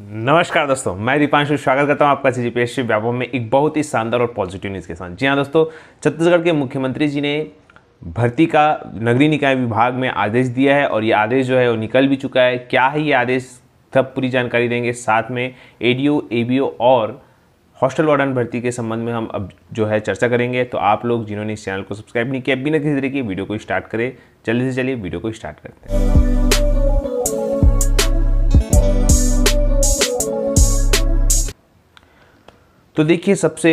नमस्कार दोस्तों मैं दीपांशु स्वागत करता हूं आपका सी जी व्यापार में एक बहुत ही शानदार और पॉजिटिव न्यूज़ के साथ जी हाँ दोस्तों छत्तीसगढ़ के मुख्यमंत्री जी ने भर्ती का नगरीय निकाय विभाग में आदेश दिया है और ये आदेश जो है वो निकल भी चुका है क्या है ये आदेश तब पूरी जानकारी देंगे साथ में ए डी और हॉस्टल वार्डन भर्ती के संबंध में हम अब जो है चर्चा करेंगे तो आप लोग जिन्होंने इस चैनल को सब्सक्राइब नहीं किया बिना किसी तरीके वीडियो को स्टार्ट करें जल्दी से चलिए वीडियो को स्टार्ट करते हैं तो देखिए सबसे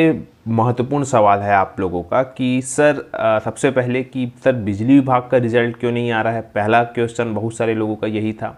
महत्वपूर्ण सवाल है आप लोगों का कि सर सबसे पहले कि सर बिजली विभाग का रिजल्ट क्यों नहीं आ रहा है पहला क्वेश्चन बहुत सारे लोगों का यही था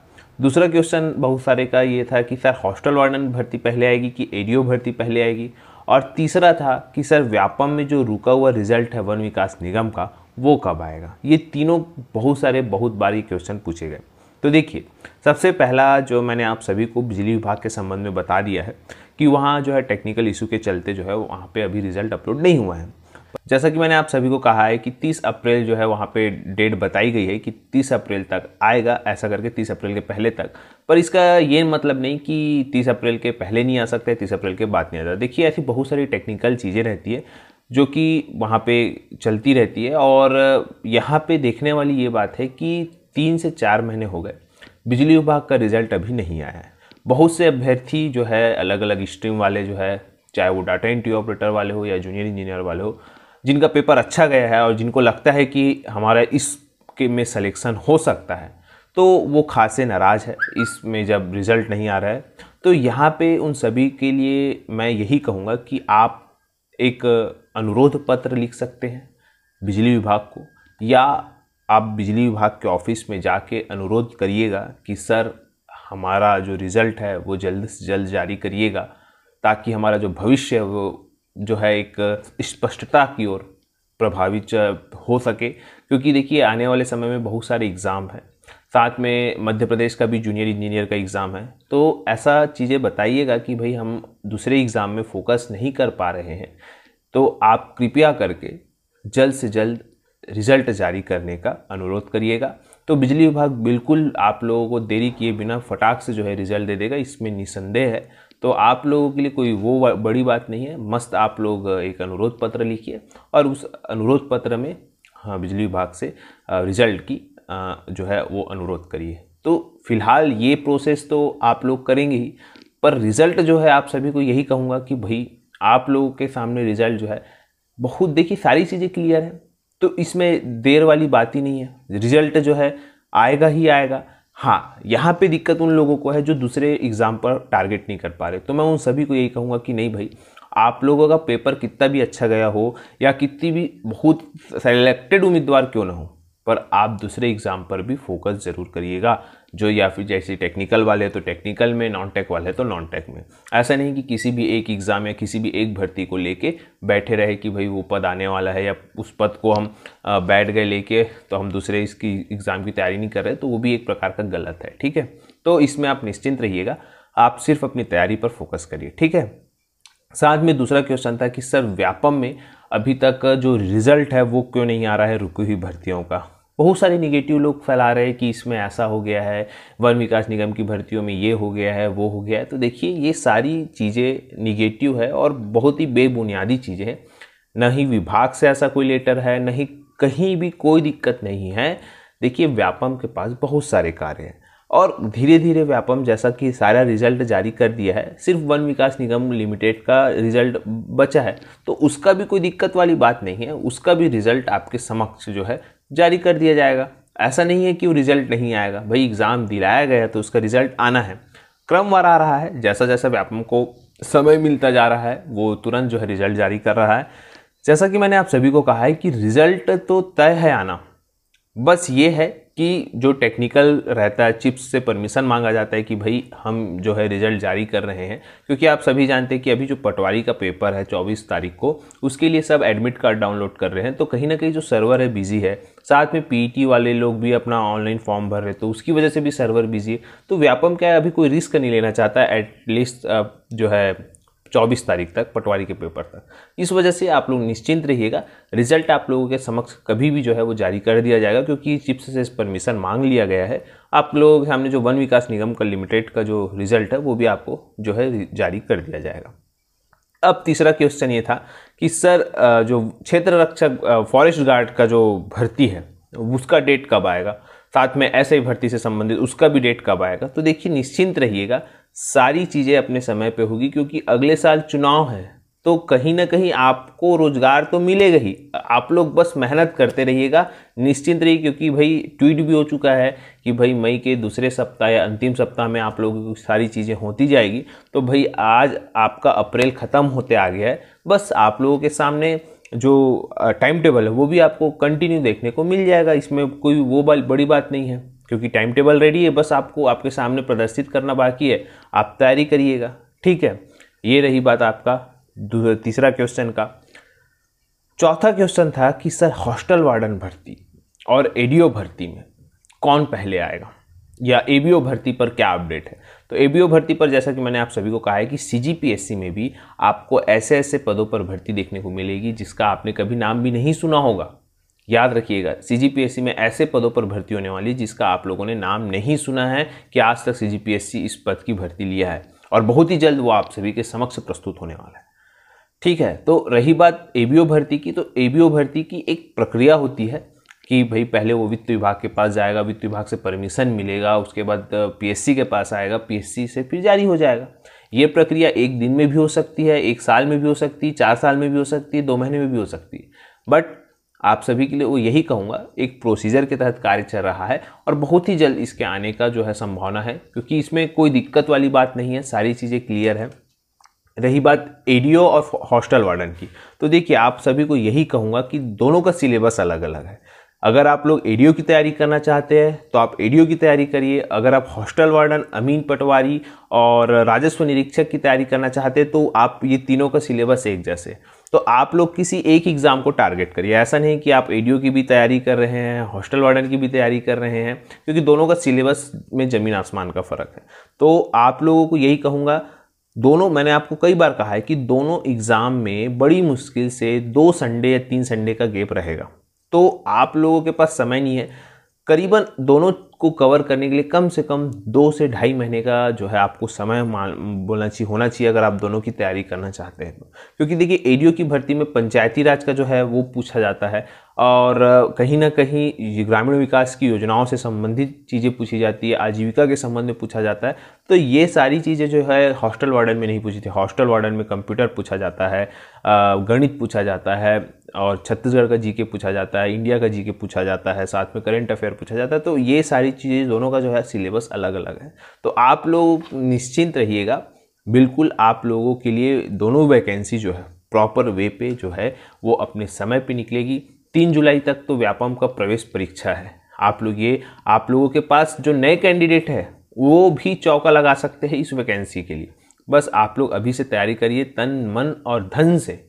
दूसरा क्वेश्चन बहुत सारे का ये था कि सर हॉस्टल वार्डन भर्ती पहले आएगी कि एडीओ भर्ती पहले आएगी और तीसरा था कि सर व्यापम में जो रुका हुआ रिजल्ट है वन विकास निगम का वो कब आएगा ये तीनों बहुत सारे बहुत बारी क्वेश्चन पूछे गए तो देखिए सबसे पहला जो मैंने आप सभी को बिजली विभाग के संबंध में बता दिया है कि वहाँ जो है टेक्निकल इशू के चलते जो है वहाँ पे अभी रिजल्ट अपलोड नहीं हुआ है जैसा कि मैंने आप सभी को कहा है कि 30 अप्रैल जो है वहाँ पे डेट बताई गई है कि 30 अप्रैल तक आएगा ऐसा करके 30 अप्रैल के पहले तक पर इसका ये मतलब नहीं कि 30 अप्रैल के पहले नहीं आ सकता है 30 अप्रैल के बाद नहीं आ देखिए ऐसी बहुत सारी टेक्निकल चीज़ें रहती है जो कि वहाँ पे चलती रहती है और यहाँ पे देखने वाली ये बात है कि तीन से चार महीने हो गए बिजली विभाग का रिजल्ट अभी नहीं आया है बहुत से अभ्यर्थी जो है अलग अलग स्ट्रीम वाले जो है चाहे वो डाटा एंट्री ऑपरेटर वाले हो या जूनियर इंजीनियर वाले हो जिनका पेपर अच्छा गया है और जिनको लगता है कि हमारा इस के में सलेक्शन हो सकता है तो वो खासे नाराज़ है इसमें जब रिज़ल्ट नहीं आ रहा है तो यहाँ पे उन सभी के लिए मैं यही कहूँगा कि आप एक अनुरोध पत्र लिख सकते हैं बिजली विभाग को या आप बिजली विभाग के ऑफिस में जाके अनुरोध करिएगा कि सर हमारा जो रिज़ल्ट है वो जल्द से जल्द जारी करिएगा ताकि हमारा जो भविष्य है वो जो है एक स्पष्टता की ओर प्रभावित हो सके क्योंकि देखिए आने वाले समय में बहुत सारे एग्ज़ाम हैं साथ में मध्य प्रदेश का भी जूनियर इंजीनियर का एग्ज़ाम है तो ऐसा चीज़ें बताइएगा कि भाई हम दूसरे एग्ज़ाम में फोकस नहीं कर पा रहे हैं तो आप कृपया करके जल्द से जल्द रिज़ल्ट जारी करने का अनुरोध करिएगा तो बिजली विभाग बिल्कुल आप लोगों को देरी किए बिना फटाक से जो है रिज़ल्ट दे देगा इसमें निसंदेह है तो आप लोगों के लिए कोई वो बड़ी बात नहीं है मस्त आप लोग एक अनुरोध पत्र लिखिए और उस अनुरोध पत्र में हाँ बिजली विभाग से रिज़ल्ट की जो है वो अनुरोध करिए तो फिलहाल ये प्रोसेस तो आप लोग करेंगे ही पर रिज़ल्ट जो है आप सभी को यही कहूँगा कि भाई आप लोगों के सामने रिज़ल्ट जो है बहुत देखिए सारी चीज़ें क्लियर हैं तो इसमें देर वाली बात ही नहीं है रिजल्ट जो है आएगा ही आएगा हाँ यहाँ पे दिक्कत उन लोगों को है जो दूसरे एग्ज़ाम पर टारगेट नहीं कर पा रहे तो मैं उन सभी को यही कहूँगा कि नहीं भाई आप लोगों का पेपर कितना भी अच्छा गया हो या कितनी भी बहुत सेलेक्टेड उम्मीदवार क्यों ना हो पर आप दूसरे एग्ज़ाम पर भी फोकस ज़रूर करिएगा जो या फिर जैसे टेक्निकल वाले तो टेक्निकल में नॉन टेक वाले तो नॉन टेक में ऐसा नहीं कि किसी भी एक एग्ज़ाम या किसी भी एक भर्ती को लेके बैठे रहे कि भाई वो पद आने वाला है या उस पद को हम बैठ गए लेके तो हम दूसरे इसकी एग्ज़ाम की तैयारी नहीं कर रहे तो वो भी एक प्रकार का गलत है ठीक है तो इसमें आप निश्चिंत रहिएगा आप सिर्फ अपनी तैयारी पर फोकस करिए ठीक है साथ में दूसरा क्वेश्चन था कि सर व्यापम में अभी तक जो रिज़ल्ट है वो क्यों नहीं आ रहा है रुकी हुई भर्तियों का बहुत सारे निगेटिव लोग फैला रहे हैं कि इसमें ऐसा हो गया है वन विकास निगम की भर्तियों में ये हो गया है वो हो गया है तो देखिए ये सारी चीज़ें निगेटिव है और बहुत ही बेबुनियादी चीज़ें हैं न ही विभाग से ऐसा कोई लेटर है न ही कहीं भी कोई दिक्कत नहीं है देखिए व्यापम के पास बहुत सारे कार्य हैं और धीरे धीरे व्यापम जैसा कि सारा रिजल्ट जारी कर दिया है सिर्फ वन विकास निगम लिमिटेड का रिजल्ट बचा है तो उसका भी कोई दिक्कत वाली बात नहीं है उसका भी रिजल्ट आपके समक्ष जो है जारी कर दिया जाएगा ऐसा नहीं है कि वो रिजल्ट नहीं आएगा भाई एग्ज़ाम दिलाया गया तो उसका रिजल्ट आना है क्रमवार आ रहा है जैसा जैसा व्यापम को समय मिलता जा रहा है वो तुरंत जो है रिजल्ट जारी कर रहा है जैसा कि मैंने आप सभी को कहा है कि रिजल्ट तो तय है आना बस ये है कि जो टेक्निकल रहता है चिप्स से परमिशन मांगा जाता है कि भाई हम जो है रिजल्ट जारी कर रहे हैं क्योंकि आप सभी जानते हैं कि अभी जो पटवारी का पेपर है 24 तारीख को उसके लिए सब एडमिट कार्ड डाउनलोड कर रहे हैं तो कहीं ना कहीं जो सर्वर है बिजी है साथ में पी e वाले लोग भी अपना ऑनलाइन फॉर्म भर रहे तो उसकी वजह से भी सर्वर बिजी है तो व्यापम क्या है अभी कोई रिस्क नहीं लेना चाहता एटलीस्ट जो है चौबीस तारीख तक पटवारी के पेपर तक इस वजह से आप लोग निश्चिंत रहिएगा रिजल्ट आप लोगों के समक्ष कभी भी जो है वो जारी कर दिया जाएगा क्योंकि चिप्स से परमिशन मांग लिया गया है आप लोगों के सामने जो वन विकास निगम का लिमिटेड का जो रिजल्ट है वो भी आपको जो है जारी कर दिया जाएगा अब तीसरा क्वेश्चन ये था कि सर जो क्षेत्र रक्षक फॉरेस्ट गार्ड का जो भर्ती है उसका डेट कब आएगा साथ में ऐसे ही भर्ती से संबंधित उसका भी डेट कब आएगा तो देखिए निश्चिंत रहिएगा सारी चीज़ें अपने समय पे होगी क्योंकि अगले साल चुनाव है तो कहीं ना कहीं आपको रोज़गार तो मिलेगा ही आप लोग बस मेहनत करते रहिएगा निश्चिंत रहिए क्योंकि भाई ट्वीट भी हो चुका है कि भाई मई के दूसरे सप्ताह या अंतिम सप्ताह में आप लोगों की सारी चीज़ें होती जाएगी तो भाई आज आपका अप्रैल ख़त्म होते आ गया है बस आप लोगों के सामने जो टाइम टेबल है वो भी आपको कंटिन्यू देखने को मिल जाएगा इसमें कोई वो बड़ी बात नहीं है क्योंकि टाइम टेबल रेडी है बस आपको आपके सामने प्रदर्शित करना बाकी है आप तैयारी करिएगा ठीक है ये रही बात आपका तीसरा क्वेश्चन का चौथा क्वेश्चन था कि सर हॉस्टल वार्डन भर्ती और ए भर्ती में कौन पहले आएगा या ए भर्ती पर क्या अपडेट है तो ए भर्ती पर जैसा कि मैंने आप सभी को कहा है कि सी में भी आपको ऐसे ऐसे पदों पर भर्ती देखने को मिलेगी जिसका आपने कभी नाम भी नहीं सुना होगा याद रखिएगा सीजीपीएससी में ऐसे पदों पर भर्ती होने वाली जिसका आप लोगों ने नाम नहीं सुना है कि आज तक सीजीपीएससी इस पद की भर्ती लिया है और बहुत ही जल्द वो आप सभी के समक्ष प्रस्तुत होने वाला है ठीक है तो रही बात ए भर्ती की तो ए भर्ती की एक प्रक्रिया होती है कि भाई पहले वो वित्त विभाग के पास जाएगा वित्त विभाग से परमिशन मिलेगा उसके बाद पीएससी के पास आएगा पीएससी से फिर जारी हो जाएगा ये प्रक्रिया एक दिन में भी हो सकती है एक साल में भी हो सकती है चार साल में भी हो सकती है दो महीने में भी हो सकती है बट आप सभी के लिए वो यही कहूँगा एक प्रोसीजर के तहत कार्य चल रहा है और बहुत ही जल्द इसके आने का जो है संभावना है क्योंकि इसमें कोई दिक्कत वाली बात नहीं है सारी चीज़ें क्लियर है रही बात ए और हॉस्टल वार्डन की तो देखिए आप सभी को यही कहूँगा कि दोनों का सिलेबस अलग अलग है अगर आप लोग एडीओ की तैयारी करना चाहते हैं तो आप एडीओ की तैयारी करिए अगर आप हॉस्टल वार्डन अमीन पटवारी और राजस्व निरीक्षक की तैयारी करना चाहते हैं तो आप ये तीनों का सिलेबस एक जैसे तो आप लोग किसी एक एग्ज़ाम को टारगेट करिए ऐसा नहीं कि आप एडीओ की भी तैयारी कर रहे हैं हॉस्टल वार्डन की भी तैयारी कर रहे हैं क्योंकि दोनों का सिलेबस में ज़मीन आसमान का फ़र्क है तो आप लोगों को यही कहूँगा दोनों मैंने आपको कई बार कहा है कि दोनों एग्ज़ाम में बड़ी मुश्किल से दो संडे या तीन संडे का गेप रहेगा तो आप लोगों के पास समय नहीं है करीबन दोनों को कवर करने के लिए कम से कम दो से ढाई महीने का जो है आपको समय बोलना चाहिए होना चाहिए अगर आप दोनों की तैयारी करना चाहते हैं तो क्योंकि देखिए एडीओ की भर्ती में पंचायती राज का जो है वो पूछा जाता है और कहीं ना कहीं ग्रामीण विकास की योजनाओं से संबंधित चीज़ें पूछी जाती है आजीविका के संबंध में पूछा जाता है तो ये सारी चीज़ें जो है हॉस्टल वार्डन में नहीं पूछी थी हॉस्टल वार्डन में कंप्यूटर पूछा जाता है गणित पूछा जाता है और छत्तीसगढ़ का जीके पूछा जाता है इंडिया का जीके पूछा जाता है साथ में करेंट अफेयर पूछा जाता है तो ये सारी चीज़ें दोनों का जो है सिलेबस अलग अलग है तो आप लोग निश्चिंत रहिएगा बिल्कुल आप लोगों के लिए दोनों वैकेंसी जो है प्रॉपर वे पे जो है वो अपने समय पे निकलेगी तीन जुलाई तक तो व्यापम का प्रवेश परीक्षा है आप लोग ये आप लोगों के पास जो नए कैंडिडेट है वो भी चौका लगा सकते हैं इस वैकेंसी के लिए बस आप लोग अभी से तैयारी करिए तन मन और धन से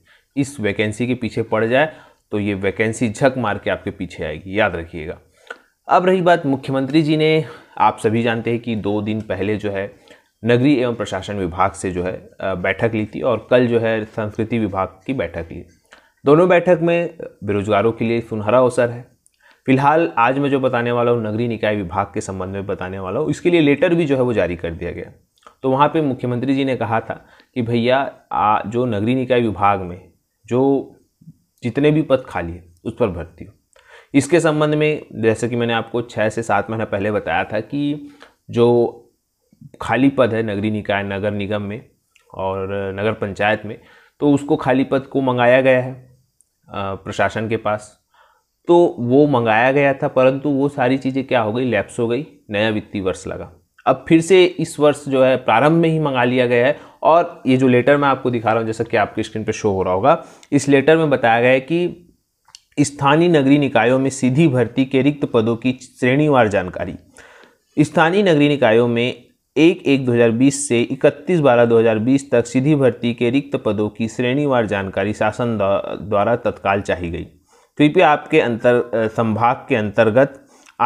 इस वैकेंसी के पीछे पड़ जाए तो ये वैकेंसी झक मार के आपके पीछे आएगी याद रखिएगा अब रही बात मुख्यमंत्री जी ने आप सभी जानते हैं कि दो दिन पहले जो है नगरीय एवं प्रशासन विभाग से जो है बैठक ली थी और कल जो है संस्कृति विभाग की बैठक ली दोनों बैठक में बेरोजगारों के लिए सुनहरा अवसर है फिलहाल आज मैं जो बताने वाला हूँ नगरीय निकाय विभाग के संबंध में बताने वाला हूँ इसके लिए लेटर भी जो है वो जारी कर दिया गया तो वहाँ पे मुख्यमंत्री जी ने कहा था कि भैया जो नगरीय निकाय विभाग में जो जितने भी पद खाली है उस पर भर्ती हो इसके संबंध में जैसे कि मैंने आपको छः से सात महीना पहले बताया था कि जो खाली पद है नगरीय निकाय नगर निगम में और नगर पंचायत में तो उसको खाली पद को मंगाया गया है प्रशासन के पास तो वो मंगाया गया था परंतु वो सारी चीज़ें क्या हो गई लैप्स हो गई नया वित्तीय वर्ष लगा अब फिर से इस वर्ष जो है प्रारंभ में ही मंगा लिया गया है और ये जो लेटर मैं आपको दिखा रहा हूँ जैसा कि आपकी स्क्रीन पर शो हो रहा होगा इस लेटर में बताया गया है कि स्थानीय नगरीय निकायों में सीधी भर्ती के रिक्त पदों की श्रेणीवार जानकारी स्थानीय नगरीय निकायों में एक एक 2020 से 31 बारह 2020 तक सीधी भर्ती के रिक्त पदों की श्रेणीवार जानकारी शासन द्वारा तत्काल चाही गई कृपया तो आपके अंतर संभाग के अंतर्गत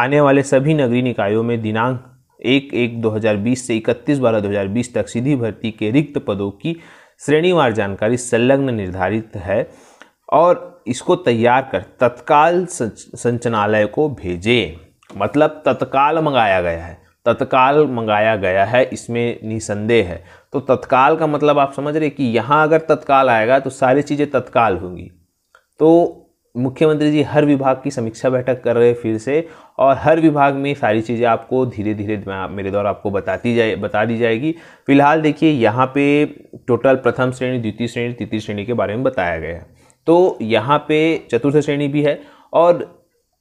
आने वाले सभी नगरीय निकायों में दिनांक एक एक 2020 से 31 बारह 2020 तक सीधी भर्ती के रिक्त पदों की श्रेणीवार जानकारी संलग्न निर्धारित है और इसको तैयार कर तत्काल संचनालय को भेजें मतलब तत्काल मंगाया गया है तत्काल मंगाया गया है इसमें निसंदेह है तो तत्काल का मतलब आप समझ रहे कि यहाँ अगर तत्काल आएगा तो सारी चीज़ें तत्काल होंगी तो मुख्यमंत्री जी हर विभाग की समीक्षा बैठक कर रहे फिर से और हर विभाग में सारी चीज़ें आपको धीरे धीरे मेरे द्वारा आपको बताती जाए बता दी जाएगी फिलहाल देखिए यहाँ पे टोटल प्रथम श्रेणी द्वितीय श्रेणी तृतीय श्रेणी के बारे में बताया गया है तो यहाँ पे चतुर्थ श्रेणी भी है और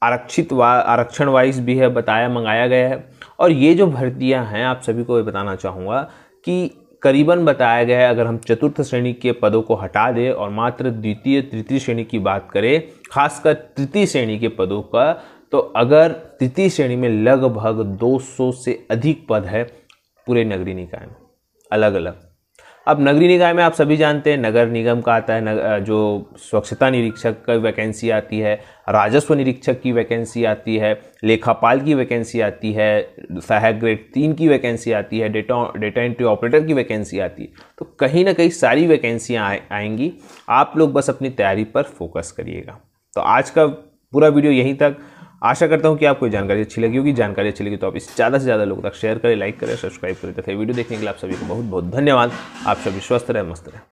आरक्षित वा आरक्षण वाइज भी है बताया मंगाया गया है और ये जो भर्तियां हैं आप सभी को ये बताना चाहूँगा कि करीबन बताया गया है अगर हम चतुर्थ श्रेणी के पदों को हटा दें और मात्र द्वितीय तृतीय श्रेणी की बात करें खासकर तृतीय श्रेणी के पदों का तो अगर तृतीय श्रेणी में लगभग 200 से अधिक पद है पूरे नगरी निकाय में अलग अलग अब नगरीय निकाय में आप सभी जानते हैं नगर निगम का आता है जो स्वच्छता निरीक्षक की वैकेंसी आती है राजस्व निरीक्षक की वैकेंसी आती है लेखापाल की वैकेंसी आती है सहायक ग्रेड तीन की वैकेंसी आती है डेटा डेटा एंट्री ऑपरेटर की वैकेंसी आती है तो कहीं ना कहीं सारी वैकेंसियाँ आए, आएंगी आप लोग बस अपनी तैयारी पर फोकस करिएगा तो आज का पूरा वीडियो यहीं तक आशा करता हूँ कि आपको जानकारी अच्छी लगी होगी जानकारी अच्छी लगी तो आप इस ज़्यादा से ज़्यादा लोगों तक शेयर करें लाइक करें सब्सक्राइब करें तथा वीडियो देखने के लिए आप सभी को बहुत बहुत धन्यवाद आप सभी स्वस्थ रहें मस्त रहें